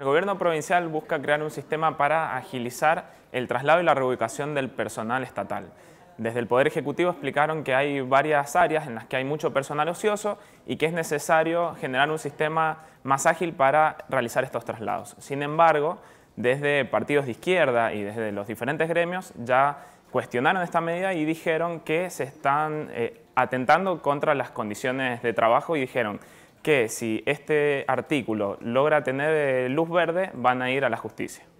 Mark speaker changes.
Speaker 1: El gobierno provincial busca crear un sistema para agilizar el traslado y la reubicación del personal estatal. Desde el Poder Ejecutivo explicaron que hay varias áreas en las que hay mucho personal ocioso y que es necesario generar un sistema más ágil para realizar estos traslados. Sin embargo, desde partidos de izquierda y desde los diferentes gremios ya cuestionaron esta medida y dijeron que se están eh, atentando contra las condiciones de trabajo y dijeron que si este artículo logra tener eh, luz verde, van a ir a la justicia.